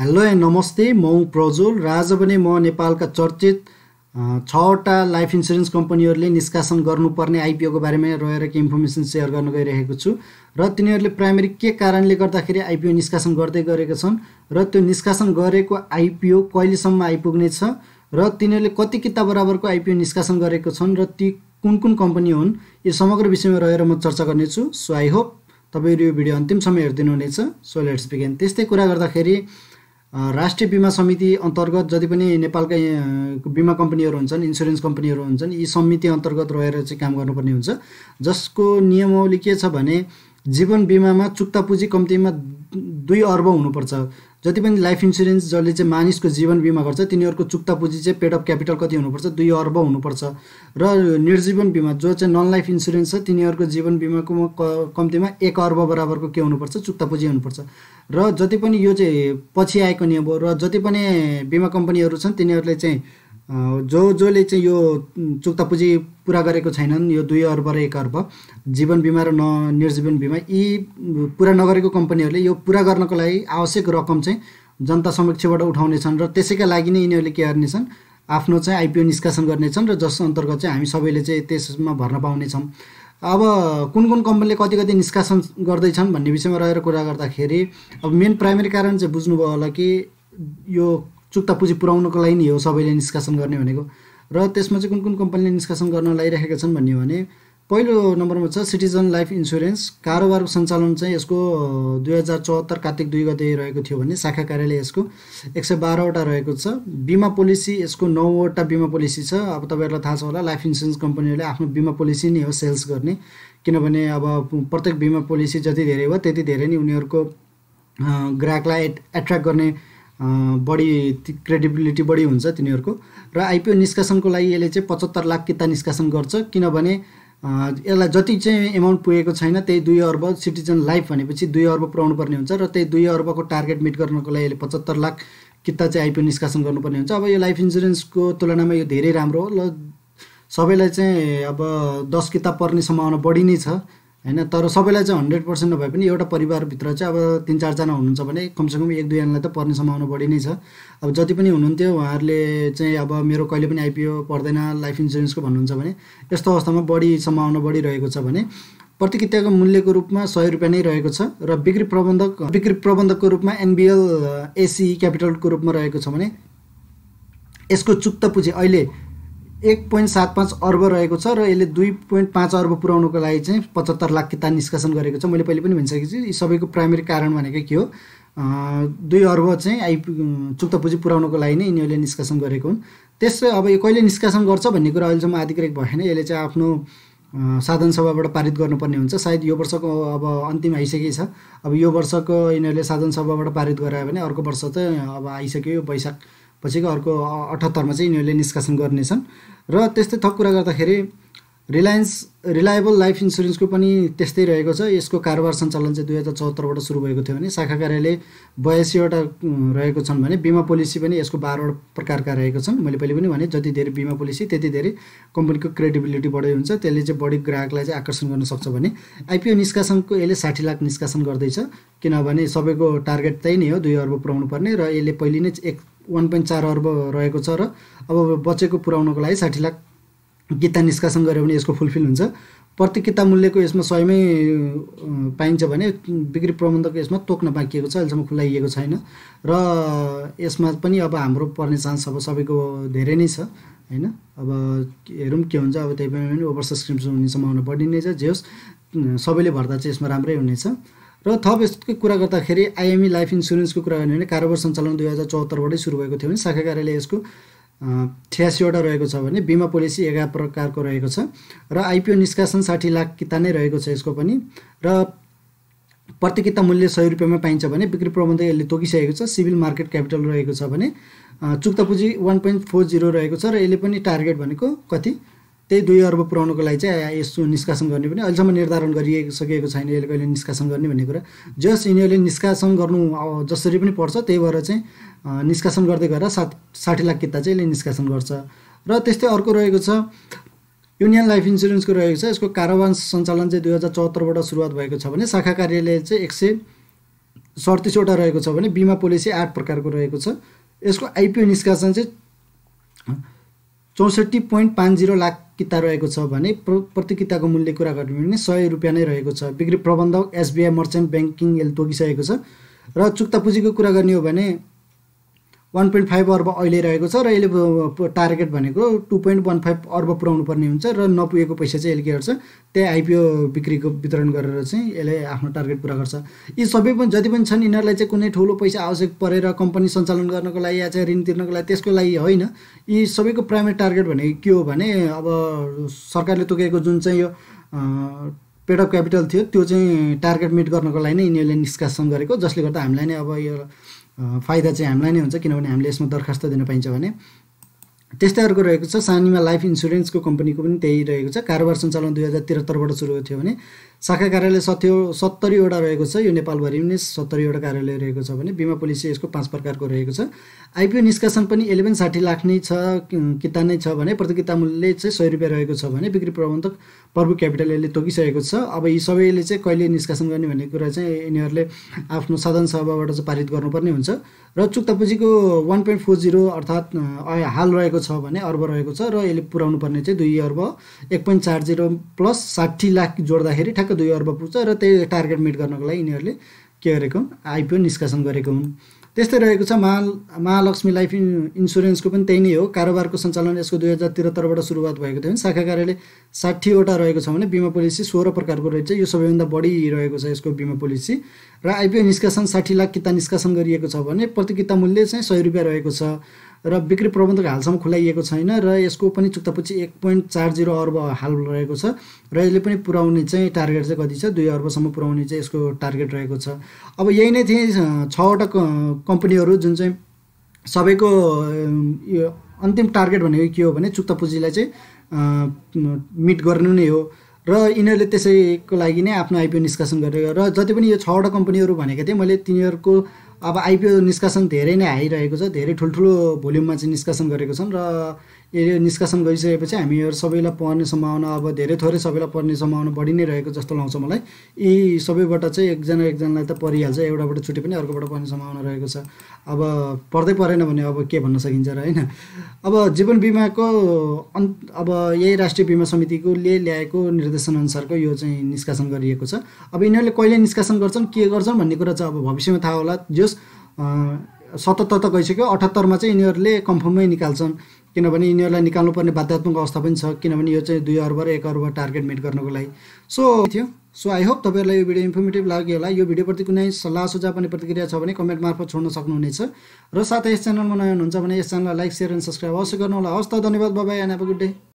hello and नमस्ते म प्रजुल र आज पनि म नेपालका चर्चित छवटा लाइफ इन्सुरेन्स कम्पनीहरूले निष्कासन गर्नुपर्ने आइपिओको बारेमा रहेर केही इन्फर्मेसन सेयर गर्न गइरहेको छु र तिनीहरूले प्राइमेरी के कारणले गर्दाखेरि आइपिओ निष्कासन गर्दै गरेका छन् र त्यो निष्कासन गरेको आइपिओ कहिलेसम्म आइपुग्नेछ र तिनीहरूले कति किताब बराबरको आइपिओ निष्कासन गरेको छन् र ती कुन कुन कम्पनी हुन् यो समग्र विषयमा रहेर म चर्चा गर्नेछु सो आई होप तपाईँहरू यो भिडियो अन्तिमसम्म हेरिदिनुहुनेछ सो लेट्स बिगेन त्यस्तै कुरा गर्दाखेरि राष्ट्रिय बिमा समिति अन्तर्गत जति पनि नेपालका बिमा कम्पनीहरू हुन्छन् इन्सुरेन्स कम्पनीहरू हुन्छन् यी समिति अन्तर्गत रहेर चाहिँ काम गर्नुपर्ने हुन्छ जसको नियमावली के छ भने जीवन बिमामा चुक्ता पुँजी कम्तीमा दुई अर्ब हुनुपर्छ जति पनि लाइफ इन्सुरेन्स जसले चाहिँ मानिसको जीवन बिमा गर्छ तिनीहरूको चुक्ता पुँजी चाहिँ पेड अफ क्यापिटल कति हुनुपर्छ दुई अर्ब हुनुपर्छ र निर्जीवन बिमा जो चाहिँ नन लाइफ इन्सुरेन्स छ तिनीहरूको जीवन बिमाको कम्तीमा एक अर्ब बराबरको के हुनुपर्छ चुक्ता पुँजी हुनुपर्छ र जति पनि यो चाहिँ पछि आएको नि अब र जति पनि बिमा कम्पनीहरू छन् तिनीहरूले चाहिँ जो जोले चाहिँ यो चुक्तापुजी पुरा गरेको छैनन् यो दुई अर्ब र एक अर्ब जीवन बिमा र न निर्जीवन बिमा यी पुरा नगरेको कम्पनीहरूले यो पुरा गर्नको लागि आवश्यक रकम चाहिँ जनता समक्षबाट उठाउनेछन् र त्यसैका लागि नै यिनीहरूले के गर्नेछन् आफ्नो चाहिँ आइपिओ निष्कासन गर्नेछन् र जस अन्तर्गत चाहिँ हामी सबैले चाहिँ त्यसमा भर्न पाउनेछौँ अब कुन कुन कम्पनीले कति कति निष्कासन गर्दैछन् भन्ने विषयमा रहेर कुरा गर्दाखेरि अब मेन प्राइमेरी कारण चाहिँ बुझ्नुभयो होला कि यो चुक्ता पुँजी पुऱ्याउनको लागि नि हो सबैले निष्कासन गर्ने भनेको र त्यसमा चाहिँ कुन कुन कम्पनीले निष्कासन गर्न लगाइरहेका छन् भन्यो भने पहिलो नम्बरमा छ सिटिजन लाइफ इन्सुरेन्स कारोबारको सञ्चालन चाहिँ यसको दुई हजार चौहत्तर कार्तिक दुई गते रहेको थियो भने शाखा कार्यालय यसको एक सय बाह्रवटा रहेको छ बिमा पोलिसी यसको नौवटा बिमा पोलिसी छ अब तपाईँहरूलाई थाहा छ होला लाइफ इन्सुरेन्स कम्पनीहरूले आफ्नो बिमा पोलिसी नै हो सेल्स गर्ने किनभने अब प्रत्येक बिमा पोलिसी जति धेरै हो त्यति धेरै नै उनीहरूको ग्राहकलाई एट्र्याक्ट गर्ने बढी क्रेडिबिलिटी बढी हुन्छ तिनीहरूको र आइपिओ निष्कासनको लागि यसले चाहिँ पचहत्तर लाख किता निष्कासन गर्छ किनभने यसलाई जति चाहिँ एमाउन्ट पुगेको छैन त्यही दुई अर्ब सिटिजन लाइफ भनेपछि दुई अर्ब पुऱ्याउनु पर्ने हुन्छ र त्यही दुई अर्बको टार्गेट मिट गर्नको लागि यसले पचहत्तर लाख किता चाहिँ आइपिओ निष्कासन गर्नुपर्ने हुन्छ अब यो लाइफ इन्सुरेन्सको तुलनामा यो धेरै राम्रो हो ल सबैलाई चाहिँ अब दस किताब पर्ने सम्भावना बढी नै छ होइन तर सबैलाई चाहिँ हन्ड्रेड पर्सेन्ट नभए पनि एउटा परिवारभित्र चाहिँ अब तिन चारजना हुनुहुन्छ भने कमसेकम एक दुईजनालाई त पर्ने सम्भावना बढी नै छ अब जति पनि हुनुहुन्थ्यो उहाँहरूले चाहिँ अब मेरो कहिले पनि आइपिओ पर्दैन लाइफ इन्सुरेन्सको भन्नुहुन्छ भने यस्तो अवस्थामा बढी सम्भावना बढिरहेको छ भने प्रतिकिताको मूल्यको रूपमा सय रुपियाँ नै रहेको छ र बिक्री प्रबन्धक बिक्री प्रबन्धकको रूपमा एनबिएल एसी क्यापिटलको रूपमा रहेको छ भने यसको चुक्त पुजी अहिले एक पोइन्ट सात पाँच अर्ब रहेको छ र यसले दुई पोइन्ट पाँच अर्ब पुऱ्याउनुको लागि चाहिँ पचहत्तर लाख किताब निष्कासन गरेको छ मैले पहिले पनि भनिसकेको छु यी सबैको प्राइमेरी कारण भनेको के हो दुई अर्ब चाहिँ आइ चुक्त पुँजी पुऱ्याउनुको लागि नै यिनीहरूले निष्कासन गरेको हुन् त्यसै अब यो कहिले निष्कासन गर्छ भन्ने कुरा अहिलेसम्म आधिकारिक भएन यसले चाहिँ आफ्नो साधन सभाबाट पारित गर्नुपर्ने हुन्छ सायद यो वर्षको अब अन्तिम आइसकेको छ अब यो वर्षको यिनीहरूले साधन सभाबाट पारित गरायो भने अर्को वर्ष त अब आइसक्यो वैशाख पछिको अर्को अठहत्तरमा चाहिँ यिनीहरूले निष्कासन गर्नेछन् र त्यस्तै थप कुरा गर्दाखेरि रिलायन्स रिलायबल लाइफ इन्सुरेन्सको पनि त्यस्तै रहेको छ यसको कारोबार सञ्चालन चाहिँ दुई हजार चौहत्तरबाट सुरु भएको थियो भने शाखा कार्यालय बयासीवटा रहेको छन् भने बिमा पोलिसी पनि यसको बाह्रवटा प्रकारका रहेको छन् मैले पहिले पनि भने जति धेरै बिमा पोलिसी त्यति धेरै कम्पनीको क्रेडिबिलिटी बढै हुन्छ त्यसले चाहिँ बढी ग्राहकलाई चाहिँ आकर्षण गर्न सक्छ भने आइपिओ निष्कासनको यसले साठी लाख निष्कासन गर्दैछ किनभने सबैको टार्गेट त्यही नै हो दुई अर्ब पुऱ्याउनु पर्ने र यसले पहिले नै एक वान पोइन्ट चार अर्ब रहेको छ र अब बचेको पुर्याउनको लागि साठी लाख किता निष्कासन गऱ्यो भने यसको फुलफिल हुन्छ प्रति किता मूल्यको यसमा सयमै पाइन्छ भने बिक्री प्रबन्धको यसमा तोक्न बाँकिएको छ अहिलेसम्म खुलाइएको छैन र यसमा पनि अब हाम्रो पर्ने चान्स अब सबैको धेरै नै छ होइन अब हेरौँ के हुन्छ अब त्यही पनि ओभर सब्सक्रिप्सन हुने सम्भावना बढी नै छ जे होस् सबैले भर्दा चाहिँ यसमा राम्रै हुनेछ र थप यसकै कुरा गर्दाखेरि आइएमई लाइफ इन्सुरेन्सको कुरा गर्ने भने कारोबार सञ्चालन दुई हजार चौहत्तरबाटै सुरु भएको थियो भने शाखा कार्यालय यसको छ्यासीवटा रहेको छ भने बिमा पोलिसी एघार प्रकारको रहेको छ र आइपिओ निष्कासन साठी लाख किता नै रहेको छ यसको पनि र किता मूल्य सय रुपियाँमा पाइन्छ भने बिक्री प्रबन्धक यसले तोकिसकेको छ सिभिल मार्केट क्यापिटल रहेको छ भने चुक्ता पुँजी वान पोइन्ट फोर जिरो रहेको छ र यसले पनि टार्गेट भनेको कति त्यही दुई अर्ब पुऱ्याउनुको लागि चाहिँ यसो निष्कासन गर्ने पनि अहिलेसम्म निर्धारण गरिएको छैन यसले कहिले निष्कासन गर्ने भन्ने कुरा जस यिनीहरूले निष्कासन गर्नु जसरी पनि पर्छ त्यही भएर चाहिँ निष्कासन गर्दै गएर सात साठी लाख किता चाहिँ यसले निष्कासन गर्छ र त्यस्तै अर्को रहेको छ युनियन लाइफ इन्सुरेन्सको रहेको छ यसको कारोबार सञ्चालन चाहिँ दुई हजार चौहत्तरबाट सुरुवात भएको छ भने शाखा कार्यालय चाहिँ एक सय सडतिसवटा रहेको छ भने बिमा पोलिसी आठ प्रकारको रहेको छ यसको आइपिओ निष्कासन चाहिँ चौसठी पोइन्ट पाँच जिरो लाख प्रतियोगिता रहेको छ भने प्र प्रतियोगिताको मूल्य कुरा गर्ने भने सय रुपियाँ नै रहेको छ बिक्री प्रबन्धक एसबिआई मर्चेन्ट ब्याङ्किङ यसले तोकिसकेको छ र चुक्ता पुँजीको कुरा गर्ने हो भने वान पोइन्ट फाइभ अर्ब अहिले रहेको छ र यसले टार्गेट भनेको टू पोइन्ट वान फाइभ अर्ब पुऱ्याउनु पर्ने हुन्छ र नपुगेको पैसा चाहिँ यसले के गर्छ त्यही आइपिओ बिक्रीको वितरण गरेर चाहिँ यसले आफ्नो टार्गेट पुरा गर्छ यी सबै पनि जति पनि छन् यिनीहरूलाई चाहिँ कुनै ठुलो पैसा आवश्यक परेर कम्पनी सञ्चालन गर्नको लागि या चाहिँ ऋण तिर्नको लागि त्यसको लागि होइन यी सबैको प्राइमेरी टार्गेट भनेको के हो भने अब सरकारले तोकेको जुन चाहिँ यो पेड अफ क्यापिटल थियो त्यो चाहिँ टार्गेट मिट गर्नको लागि नै यिनीहरूले निष्कासन गरेको जसले गर्दा हामीलाई नै अब यो फाइदा चाहिँ हामीलाई नै हुन्छ किनभने हामीले यसमा दरखास्त दिन पाइन्छ भने त्यस्तै अर्को रहेको छ सानीमा लाइफ इन्सुरेन्सको कम्पनीको पनि त्यही रहेको छ कारोबार सञ्चालन दुई हजार त्रिहत्तरबाट सुरु थियो भने शाखा कार्यालय सत्य सत्तरीवटा रहेको छ यो नेपालभरि पनि सत्तरीवटा कार्यालय रहेको छ भने बिमा पोलिसी यसको पाँच प्रकारको रहेको छ आइपिओ निष्कासन पनि इलेभेन साठी लाख नै छ किता नै छ भने प्रतियोगिता मूल्य चाहिँ सय रुपियाँ रहेको छ भने बिक्री प्रबन्धक प्रभु क्यापिटल यसले तोकिसकेको छ अब यी सबैले चाहिँ कहिले निष्कासन गर्ने भन्ने कुरा चाहिँ यिनीहरूले आफ्नो साधन सभाबाट चाहिँ पारित गर्नुपर्ने हुन्छ र चुक्तापुजीको वान पोइन्ट फोर जिरो अर्थात् हाल रहेको रहेको छ भने अर्ब रहेको छ र यसले पुऱ्याउनु पर्ने चाहिँ दुई अर्ब एक पोइन्ट चार जिरो प्लस साठी लाख जोड्दाखेरि ठ्याक्क दुई अर्ब पुग्छ र त्यही टार्गेट मिट गर्नको लागि यिनीहरूले के गरेको हुन् आइपिओ निष्कासन गरेको हुन् त्यस्तै रहेको छ महा महालक्ष्मी लाइफ इन्सुरेन्सको पनि त्यही नै हो कारोबारको सञ्चालन यसको दुई हजार त्रिहत्तरबाट सुरुवात भएको थियो भने शाखा कार्यालय साठीवटा रहेको छ भने बिमा पोलिसी सोह्र प्रकारको रहेछ यो सबैभन्दा बढी रहेको छ यसको बिमा पोलिसी र आइपिओ निष्कासन साठी लाख किता निष्कासन गरिएको छ भने प्रति किता मूल्य चाहिँ सय रुपियाँ रहेको छ र बिक्री प्रबन्धक हालसम्म खुलाइएको छैन र यसको पनि चुक्तापछि एक पोइन्ट चार जिरो अर्ब हाल रहेको छ र यसले पनि पुऱ्याउने चाहिँ टार्गेट चाहिँ कति छ दुई अर्बसम्म पुऱ्याउने चाहिँ यसको टार्गेट रहेको छ अब यही नै थिए छवटा कम्पनीहरू जुन चाहिँ सबैको यो अन्तिम टार्गेट भनेको के हो भने चुक्तापुजीलाई चाहिँ मिट गर्नु नै हो र यिनीहरूले त्यसैको लागि नै आफ्नो आइपिओ निष्कासन गरेको र जति पनि यो छवटा कम्पनीहरू भनेको थिएँ मैले तिनीहरूको अब आइपिओ निष्कासन धेरै नै आइरहेको छ धेरै ठुल्ठुलो भोल्युममा चाहिँ निष्कासन गरेको छन् र निष्कासन गरिसकेपछि हामीहरू सबैलाई पर्ने सम्भावना अब धेरै थोरै सबैलाई पर्ने सम्भावना बढी नै रहेको जस्तो लाउँछ मलाई यी सबैबाट चाहिँ एकजना एकजनालाई त परिहाल्छ एउटाबाट छुट्टी पनि अर्कोबाट पर्ने सम्भावना रहेको छ अब पर्दै परेन भने अब के भन्न सकिन्छ र होइन अब जीवन बिमाको अन्त अब यही राष्ट्रिय बिमा समितिकोले ल्याएको निर्देशनअनुसारको यो चाहिँ निष्कासन गरिएको छ अब यिनीहरूले कहिले निष्कासन गर्छन् के गर्छन् भन्ने कुरा चाहिँ अब भविष्यमा थाहा होला जस सतहत्तर त गइसक्यो अठहत्तरमा चाहिँ यिनीहरूले कन्फर्मै निकाल्छन् किनभने यिनीहरूलाई निकाल्नुपर्ने बाध्यात्मक अवस्था पनि छ किनभने यो चाहिँ दुई अर्ब र एक अर्ब टार्गेट मिट गर्नुको लागि सो थियो सो आई होप तपाईँहरूलाई यो भिडियो इन्फर्मेटिभ लाग्यो होला यो भिडियोप्रति कुनै सल्लाह सुझाव पनि प्रतिक्रिया छ भने कमेन्ट मार्फत छोड्न सक्नुहुनेछ र साथै यस च्यानलमा नयाँ हुनुहुन्छ भने यस च्यानललाई लाइक सेयर एन्ड सब्सक्राइब अवश्य गर्नुहोला हस् त धन्यवाद बाबाई एन्ड गुड डे